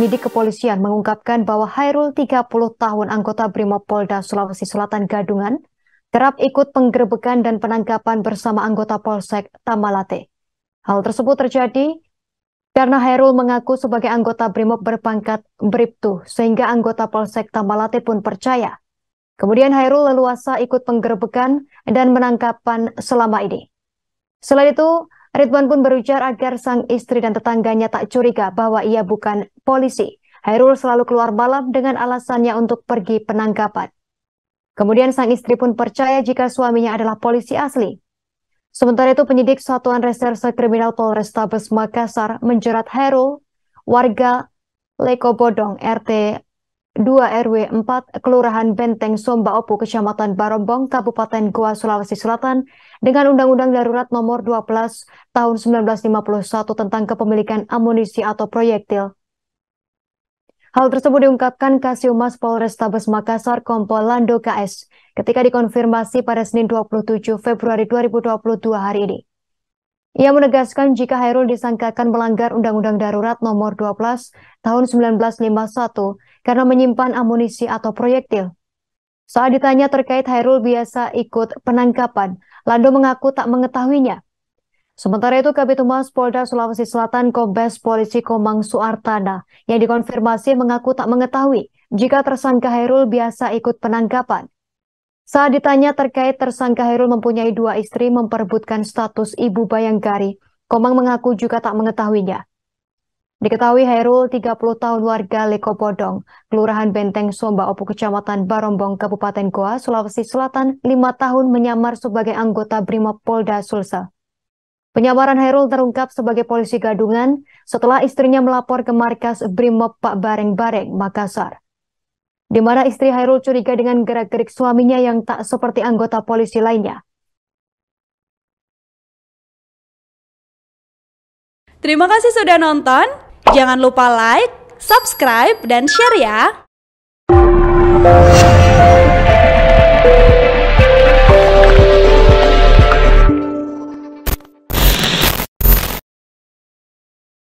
Penyidik kepolisian mengungkapkan bahwa Hairul 30 tahun anggota Brimopolda Sulawesi Selatan Gadungan kerap ikut penggerbekan dan penangkapan bersama anggota Polsek Tamalate. Hal tersebut terjadi karena Hairul mengaku sebagai anggota Brimob berpangkat Briptu, sehingga anggota Polsek Tamalate pun percaya. Kemudian Hairul leluasa ikut penggerbekan dan penangkapan selama ini. Selain itu, Ridwan pun berujar agar sang istri dan tetangganya tak curiga bahwa ia bukan polisi. Hairul selalu keluar malam dengan alasannya untuk pergi penangkapan. Kemudian sang istri pun percaya jika suaminya adalah polisi asli. Sementara itu penyidik Satuan Reserse Kriminal Polrestabes Makassar menjerat Hairul, warga Leko Bodong RT 2 RW 4 Kelurahan Benteng Somba Opu Kecamatan Barombong Kabupaten Goa Sulawesi Selatan dengan Undang-Undang Darurat Nomor 12 Tahun 1951 tentang kepemilikan amunisi atau proyektil Hal tersebut diungkapkan Kasiumas Polrestabes Makassar Kompol Lando KS ketika dikonfirmasi pada Senin 27 Februari 2022 hari ini. Ia menegaskan jika Hairul disangkakan melanggar Undang-Undang Darurat Nomor 12 Tahun 1951 karena menyimpan amunisi atau proyektil. Saat ditanya terkait Hairul biasa ikut penangkapan, Lando mengaku tak mengetahuinya. Sementara itu, Kabit Humas Polda Sulawesi Selatan Kombes Polisi Komang Suartana yang dikonfirmasi mengaku tak mengetahui jika tersangka Hairul biasa ikut penangkapan. Saat ditanya terkait tersangka Hairul mempunyai dua istri memperbutkan status ibu bayangkari, Komang mengaku juga tak mengetahuinya. Diketahui Hairul 30 tahun warga Leko Podong, Kelurahan Benteng Somba Opu Kecamatan Barombong, Kabupaten Goa, Sulawesi Selatan, lima tahun menyamar sebagai anggota Brimob Polda Sulsel. Penyabaran Hairul terungkap sebagai polisi gadungan setelah istrinya melapor ke markas Brimob Pak Bareng-Bareng, Makassar. Di mana istri Hairul curiga dengan gerak-gerik suaminya yang tak seperti anggota polisi lainnya. Terima kasih sudah nonton. Jangan lupa like, subscribe, dan share ya.